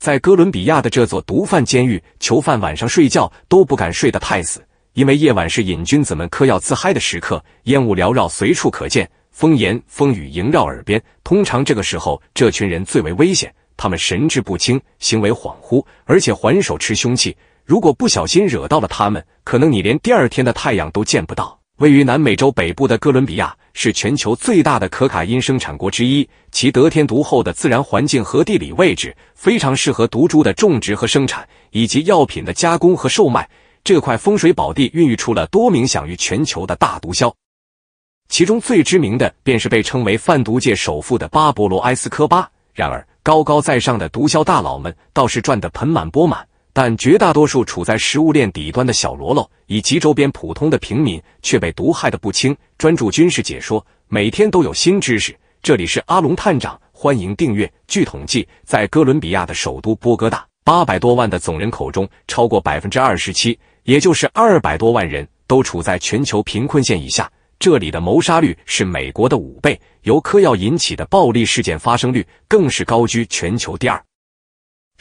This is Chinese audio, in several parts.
在哥伦比亚的这座毒贩监狱，囚犯晚上睡觉都不敢睡得太死，因为夜晚是瘾君子们嗑药自嗨的时刻，烟雾缭绕随处可见，风言风语萦绕耳边。通常这个时候，这群人最为危险，他们神志不清，行为恍惚，而且还手持凶器。如果不小心惹到了他们，可能你连第二天的太阳都见不到。位于南美洲北部的哥伦比亚是全球最大的可卡因生产国之一，其得天独厚的自然环境和地理位置非常适合毒株的种植和生产，以及药品的加工和售卖。这块风水宝地孕育出了多名享誉全球的大毒枭，其中最知名的便是被称为贩毒界首富的巴勃罗·埃斯科巴。然而，高高在上的毒枭大佬们倒是赚得盆满钵满。但绝大多数处在食物链底端的小喽啰以及周边普通的平民，却被毒害的不轻。专注军事解说，每天都有新知识。这里是阿龙探长，欢迎订阅。据统计，在哥伦比亚的首都波哥大，八百多万的总人口中，超过百分之二十七，也就是二百多万人都处在全球贫困线以下。这里的谋杀率是美国的五倍，由嗑药引起的暴力事件发生率更是高居全球第二。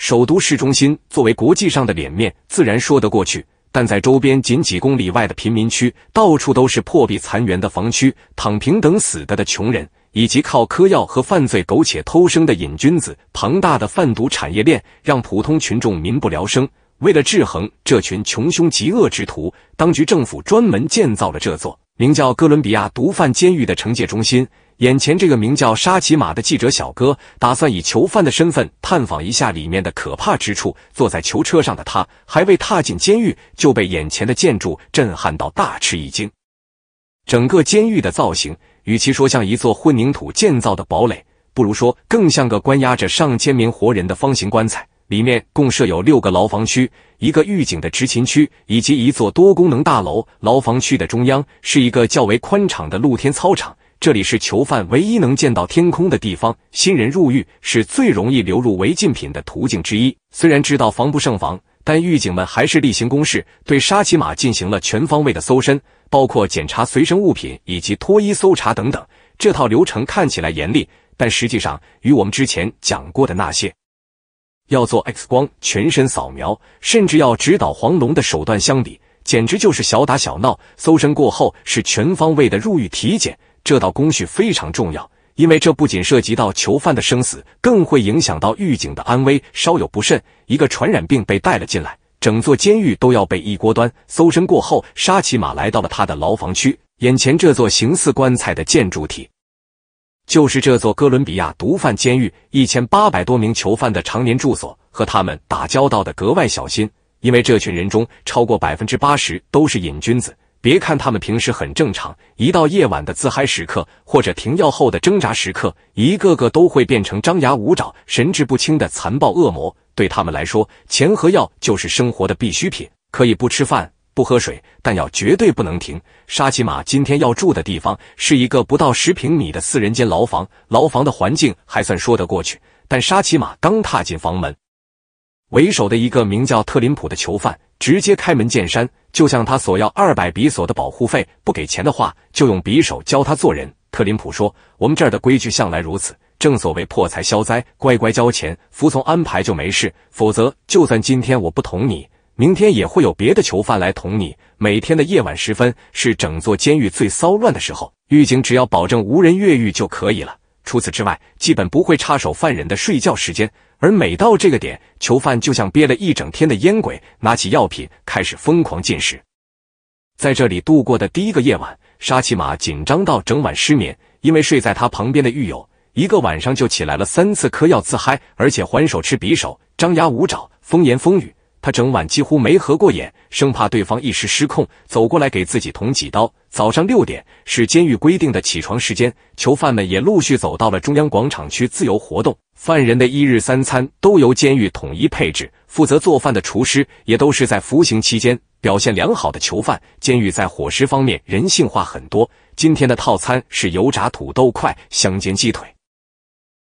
首都市中心作为国际上的脸面，自然说得过去。但在周边仅几公里外的贫民区，到处都是破壁残垣的房区，躺平等死的的穷人，以及靠嗑药和犯罪苟且偷生的瘾君子。庞大的贩毒产业链让普通群众民不聊生。为了制衡这群穷凶极恶之徒，当局政府专门建造了这座名叫哥伦比亚毒贩监狱的惩戒中心。眼前这个名叫沙奇玛的记者小哥，打算以囚犯的身份探访一下里面的可怕之处。坐在囚车上的他，还未踏进监狱，就被眼前的建筑震撼到大吃一惊。整个监狱的造型，与其说像一座混凝土建造的堡垒，不如说更像个关押着上千名活人的方形棺材。里面共设有六个牢房区、一个狱警的执勤区，以及一座多功能大楼。牢房区的中央是一个较为宽敞的露天操场。这里是囚犯唯一能见到天空的地方。新人入狱是最容易流入违禁品的途径之一。虽然知道防不胜防，但狱警们还是例行公事，对沙琪玛进行了全方位的搜身，包括检查随身物品以及脱衣搜查等等。这套流程看起来严厉，但实际上与我们之前讲过的那些要做 X 光全身扫描，甚至要指导黄龙的手段相比，简直就是小打小闹。搜身过后是全方位的入狱体检。这道工序非常重要，因为这不仅涉及到囚犯的生死，更会影响到狱警的安危。稍有不慎，一个传染病被带了进来，整座监狱都要被一锅端。搜身过后，沙奇玛来到了他的牢房区，眼前这座形似棺材的建筑体，就是这座哥伦比亚毒贩监狱，一千八百多名囚犯的常年住所。和他们打交道的格外小心，因为这群人中超过百分之八十都是瘾君子。别看他们平时很正常，一到夜晚的自嗨时刻，或者停药后的挣扎时刻，一个个都会变成张牙舞爪、神志不清的残暴恶魔。对他们来说，钱和药就是生活的必需品，可以不吃饭、不喝水，但药绝对不能停。沙琪玛今天要住的地方是一个不到十平米的四人间牢房，牢房的环境还算说得过去，但沙琪玛刚踏进房门。为首的一个名叫特林普的囚犯，直接开门见山，就向他索要二百比索的保护费。不给钱的话，就用匕首教他做人。特林普说：“我们这儿的规矩向来如此，正所谓破财消灾，乖乖交钱，服从安排就没事。否则，就算今天我不捅你，明天也会有别的囚犯来捅你。”每天的夜晚时分是整座监狱最骚乱的时候，狱警只要保证无人越狱就可以了。除此之外，基本不会插手犯人的睡觉时间。而每到这个点，囚犯就像憋了一整天的烟鬼，拿起药品开始疯狂进食。在这里度过的第一个夜晚，沙琪玛紧张到整晚失眠，因为睡在他旁边的狱友一个晚上就起来了三次嗑药自嗨，而且还手持匕首，张牙舞爪，风言风语。他整晚几乎没合过眼，生怕对方一时失控走过来给自己捅几刀。早上六点是监狱规定的起床时间，囚犯们也陆续走到了中央广场区自由活动。犯人的一日三餐都由监狱统一配置，负责做饭的厨师也都是在服刑期间表现良好的囚犯。监狱在伙食方面人性化很多。今天的套餐是油炸土豆块、香煎鸡腿、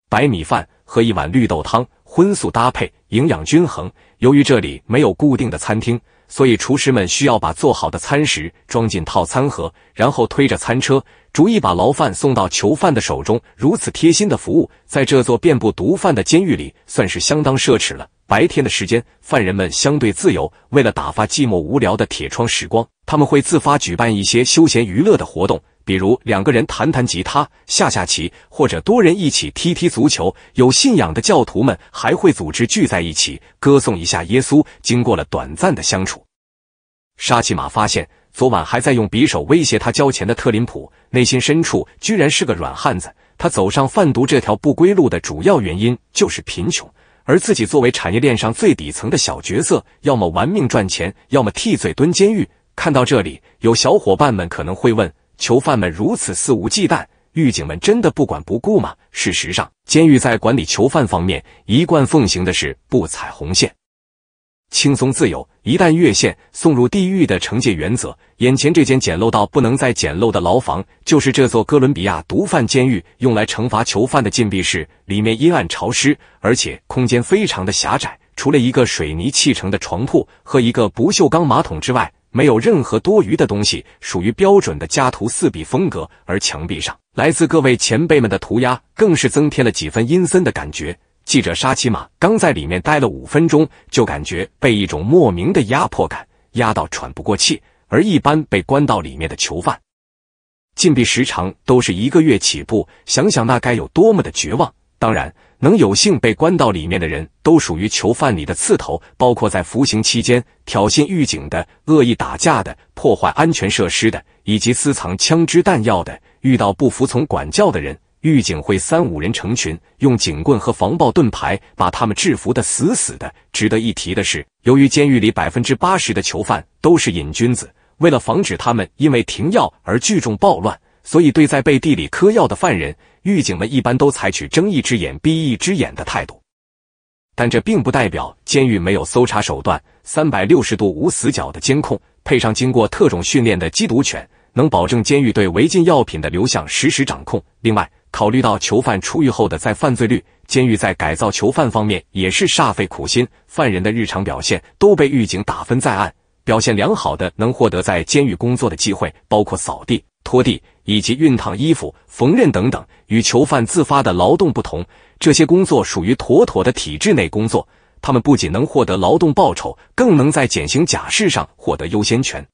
白米饭和一碗绿豆汤，荤素搭配，营养均衡。由于这里没有固定的餐厅。所以，厨师们需要把做好的餐食装进套餐盒，然后推着餐车，逐一把牢饭送到囚犯的手中。如此贴心的服务，在这座遍布毒贩的监狱里，算是相当奢侈了。白天的时间，犯人们相对自由，为了打发寂寞无聊的铁窗时光，他们会自发举办一些休闲娱乐的活动。比如两个人弹弹吉他、下下棋，或者多人一起踢踢足球。有信仰的教徒们还会组织聚在一起，歌颂一下耶稣。经过了短暂的相处，沙奇玛发现，昨晚还在用匕首威胁他交钱的特林普，内心深处居然是个软汉子。他走上贩毒这条不归路的主要原因就是贫穷，而自己作为产业链上最底层的小角色，要么玩命赚钱，要么替罪蹲监狱。看到这里，有小伙伴们可能会问。囚犯们如此肆无忌惮，狱警们真的不管不顾吗？事实上，监狱在管理囚犯方面一贯奉行的是不踩红线、轻松自由。一旦越线，送入地狱的惩戒原则。眼前这间简陋到不能再简陋的牢房，就是这座哥伦比亚毒贩监狱用来惩罚囚犯的禁闭室。里面阴暗潮湿，而且空间非常的狭窄。除了一个水泥砌成的床铺和一个不锈钢马桶之外。没有任何多余的东西，属于标准的家徒四壁风格。而墙壁上来自各位前辈们的涂鸦，更是增添了几分阴森的感觉。记者沙琪玛刚在里面待了五分钟，就感觉被一种莫名的压迫感压到喘不过气。而一般被关到里面的囚犯，禁闭时长都是一个月起步，想想那该有多么的绝望。当然。能有幸被关到里面的人都属于囚犯里的刺头，包括在服刑期间挑衅狱警的、恶意打架的、破坏安全设施的，以及私藏枪支弹药的。遇到不服从管教的人，狱警会三五人成群，用警棍和防暴盾牌把他们制服的死死的。值得一提的是，由于监狱里百分之八十的囚犯都是瘾君子，为了防止他们因为停药而聚众暴乱，所以对在背地里嗑药的犯人。狱警们一般都采取睁一只眼闭一只眼的态度，但这并不代表监狱没有搜查手段。三百六十度无死角的监控，配上经过特种训练的缉毒犬，能保证监狱对违禁药品的流向实时掌控。另外，考虑到囚犯出狱后的再犯罪率，监狱在改造囚犯方面也是煞费苦心。犯人的日常表现都被狱警打分在案，表现良好的能获得在监狱工作的机会，包括扫地。拖地以及熨烫衣服、缝纫等等，与囚犯自发的劳动不同，这些工作属于妥妥的体制内工作。他们不仅能获得劳动报酬，更能在减刑假释上获得优先权，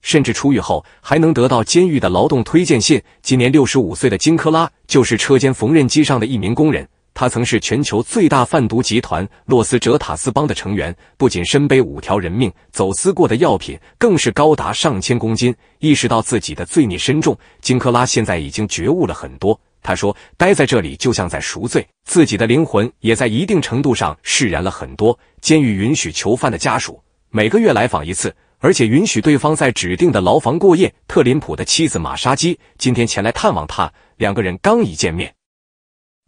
甚至出狱后还能得到监狱的劳动推荐信。今年六十五岁的金科拉就是车间缝纫机上的一名工人。他曾是全球最大贩毒集团洛斯哲塔斯邦的成员，不仅身背五条人命，走私过的药品更是高达上千公斤。意识到自己的罪孽深重，金克拉现在已经觉悟了很多。他说：“待在这里就像在赎罪，自己的灵魂也在一定程度上释然了很多。”监狱允许囚犯的家属每个月来访一次，而且允许对方在指定的牢房过夜。特林普的妻子玛莎基今天前来探望他，两个人刚一见面。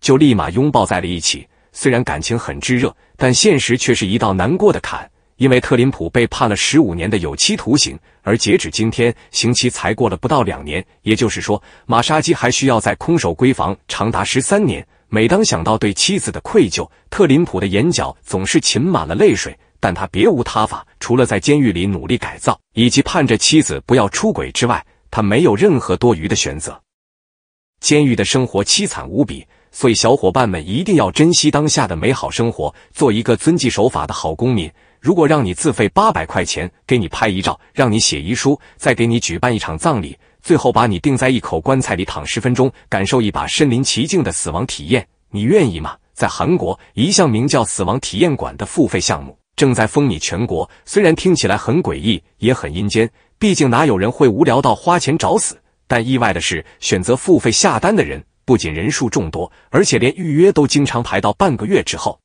就立马拥抱在了一起。虽然感情很炙热，但现实却是一道难过的坎，因为特林普被判了十五年的有期徒刑，而截止今天，刑期才过了不到两年，也就是说，马莎基还需要在空守闺房长达十三年。每当想到对妻子的愧疚，特林普的眼角总是噙满了泪水。但他别无他法，除了在监狱里努力改造，以及盼着妻子不要出轨之外，他没有任何多余的选择。监狱的生活凄惨无比。所以，小伙伴们一定要珍惜当下的美好生活，做一个遵纪守法的好公民。如果让你自费八百块钱，给你拍遗照，让你写遗书，再给你举办一场葬礼，最后把你定在一口棺材里躺十分钟，感受一把身临其境的死亡体验，你愿意吗？在韩国，一项名叫“死亡体验馆”的付费项目正在风靡全国。虽然听起来很诡异，也很阴间，毕竟哪有人会无聊到花钱找死？但意外的是，选择付费下单的人。不仅人数众多，而且连预约都经常排到半个月之后。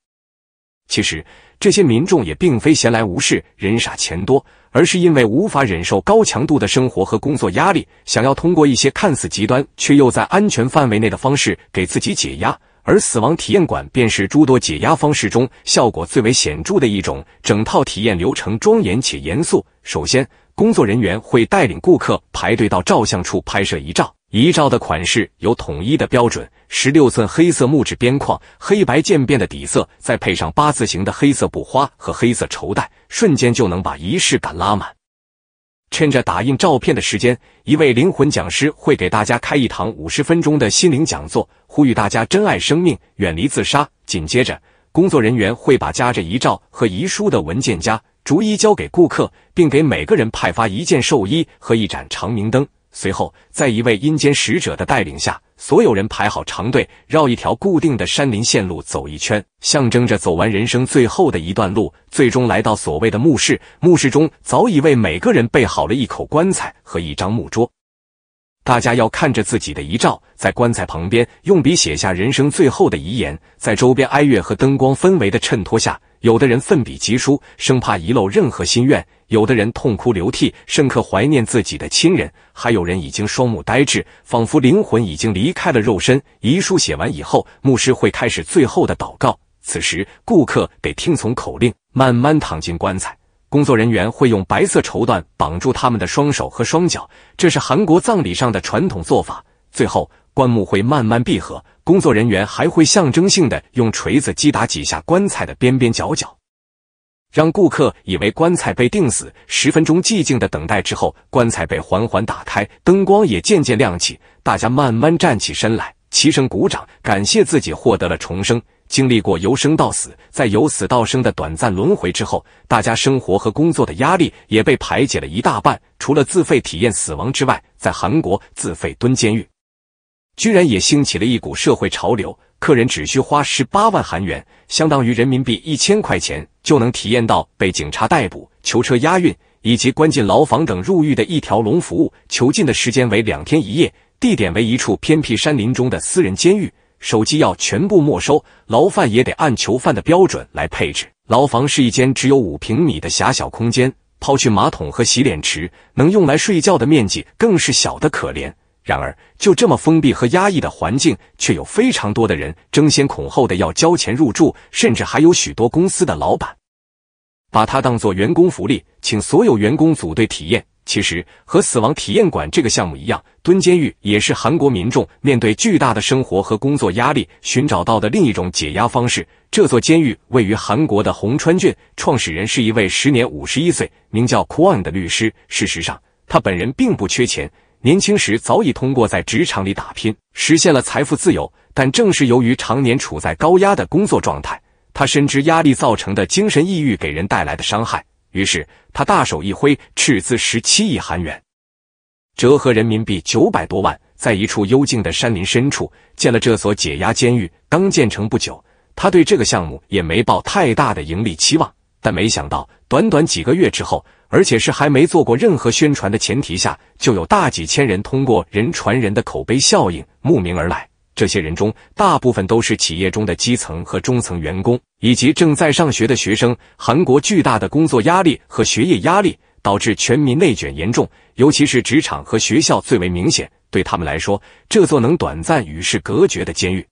其实，这些民众也并非闲来无事、人傻钱多，而是因为无法忍受高强度的生活和工作压力，想要通过一些看似极端却又在安全范围内的方式给自己解压。而死亡体验馆便是诸多解压方式中效果最为显著的一种。整套体验流程庄严且严肃。首先，工作人员会带领顾客排队到照相处拍摄遗照。遗照的款式有统一的标准，十六寸黑色木质边框，黑白渐变的底色，再配上八字形的黑色布花和黑色绸带，瞬间就能把仪式感拉满。趁着打印照片的时间，一位灵魂讲师会给大家开一堂五十分钟的心灵讲座，呼吁大家珍爱生命，远离自杀。紧接着，工作人员会把夹着遗照和遗书的文件夹逐一交给顾客，并给每个人派发一件寿衣和一盏长明灯。随后，在一位阴间使者的带领下，所有人排好长队，绕一条固定的山林线路走一圈，象征着走完人生最后的一段路。最终来到所谓的墓室，墓室中早已为每个人备好了一口棺材和一张木桌。大家要看着自己的遗照，在棺材旁边用笔写下人生最后的遗言。在周边哀乐和灯光氛围的衬托下，有的人奋笔疾书，生怕遗漏任何心愿。有的人痛哭流涕，深刻怀念自己的亲人；还有人已经双目呆滞，仿佛灵魂已经离开了肉身。遗书写完以后，牧师会开始最后的祷告。此时，顾客得听从口令，慢慢躺进棺材。工作人员会用白色绸缎绑住他们的双手和双脚，这是韩国葬礼上的传统做法。最后，棺木会慢慢闭合，工作人员还会象征性的用锤子击打几下棺材的边边角角。让顾客以为棺材被钉死，十分钟寂静的等待之后，棺材被缓缓打开，灯光也渐渐亮起，大家慢慢站起身来，齐声鼓掌，感谢自己获得了重生。经历过由生到死，在由死到生的短暂轮回之后，大家生活和工作的压力也被排解了一大半。除了自费体验死亡之外，在韩国自费蹲监狱，居然也兴起了一股社会潮流。客人只需花十八万韩元，相当于人民币一千块钱，就能体验到被警察逮捕、囚车押运以及关进牢房等入狱的一条龙服务。囚禁的时间为两天一夜，地点为一处偏僻山林中的私人监狱。手机要全部没收，牢饭也得按囚犯的标准来配置。牢房是一间只有五平米的狭小空间，抛去马桶和洗脸池，能用来睡觉的面积更是小的可怜。然而，就这么封闭和压抑的环境，却有非常多的人争先恐后的要交钱入住，甚至还有许多公司的老板把它当做员工福利，请所有员工组队体验。其实，和死亡体验馆这个项目一样，蹲监狱也是韩国民众面对巨大的生活和工作压力寻找到的另一种解压方式。这座监狱位于韩国的洪川郡，创始人是一位时年五十一岁、名叫 Kwon 的律师。事实上，他本人并不缺钱。年轻时早已通过在职场里打拼实现了财富自由，但正是由于常年处在高压的工作状态，他深知压力造成的精神抑郁给人带来的伤害。于是他大手一挥，斥资十七亿韩元，折合人民币九百多万，在一处幽静的山林深处建了这所解压监狱。刚建成不久，他对这个项目也没抱太大的盈利期望，但没想到短短几个月之后。而且是还没做过任何宣传的前提下，就有大几千人通过人传人的口碑效应慕名而来。这些人中，大部分都是企业中的基层和中层员工，以及正在上学的学生。韩国巨大的工作压力和学业压力导致全民内卷严重，尤其是职场和学校最为明显。对他们来说，这座能短暂与世隔绝的监狱，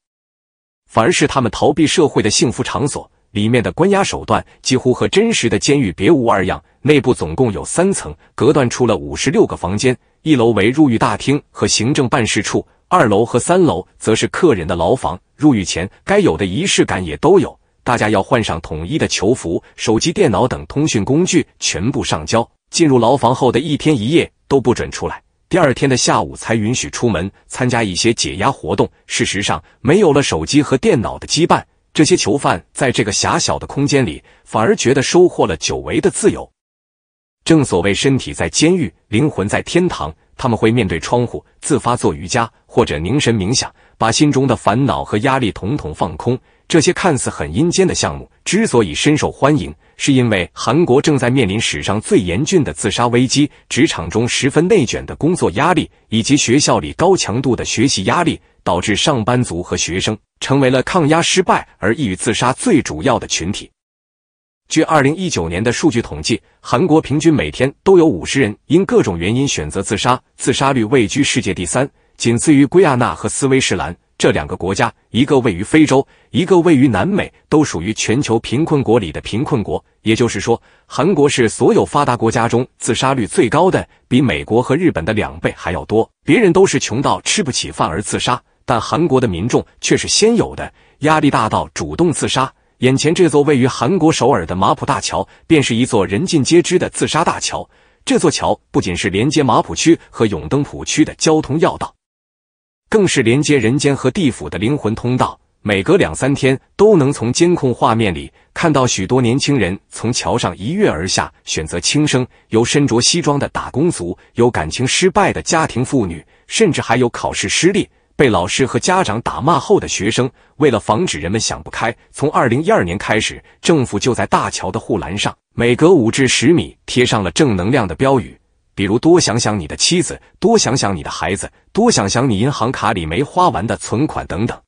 反而是他们逃避社会的幸福场所。里面的关押手段几乎和真实的监狱别无二样。内部总共有三层，隔断出了五十六个房间。一楼为入狱大厅和行政办事处，二楼和三楼则是客人的牢房。入狱前该有的仪式感也都有，大家要换上统一的囚服，手机、电脑等通讯工具全部上交。进入牢房后的一天一夜都不准出来，第二天的下午才允许出门参加一些解压活动。事实上，没有了手机和电脑的羁绊。这些囚犯在这个狭小的空间里，反而觉得收获了久违的自由。正所谓身体在监狱，灵魂在天堂。他们会面对窗户，自发做瑜伽或者凝神冥想，把心中的烦恼和压力统统放空。这些看似很阴间的项目，之所以深受欢迎，是因为韩国正在面临史上最严峻的自杀危机，职场中十分内卷的工作压力，以及学校里高强度的学习压力。导致上班族和学生成为了抗压失败而抑郁自杀最主要的群体。据二零一九年的数据统计，韩国平均每天都有五十人因各种原因选择自杀，自杀率位居世界第三，仅次于圭亚那和斯威士兰这两个国家。一个位于非洲，一个位于南美，都属于全球贫困国里的贫困国。也就是说，韩国是所有发达国家中自杀率最高的，比美国和日本的两倍还要多。别人都是穷到吃不起饭而自杀。但韩国的民众却是先有的压力大到主动自杀。眼前这座位于韩国首尔的马浦大桥，便是一座人尽皆知的自杀大桥。这座桥不仅是连接马浦区和永登浦区的交通要道，更是连接人间和地府的灵魂通道。每隔两三天，都能从监控画面里看到许多年轻人从桥上一跃而下，选择轻生。有身着西装的打工族，有感情失败的家庭妇女，甚至还有考试失利。被老师和家长打骂后的学生，为了防止人们想不开，从二零一二年开始，政府就在大桥的护栏上每隔五至十米贴上了正能量的标语，比如多想想你的妻子，多想想你的孩子，多想想你银行卡里没花完的存款等等。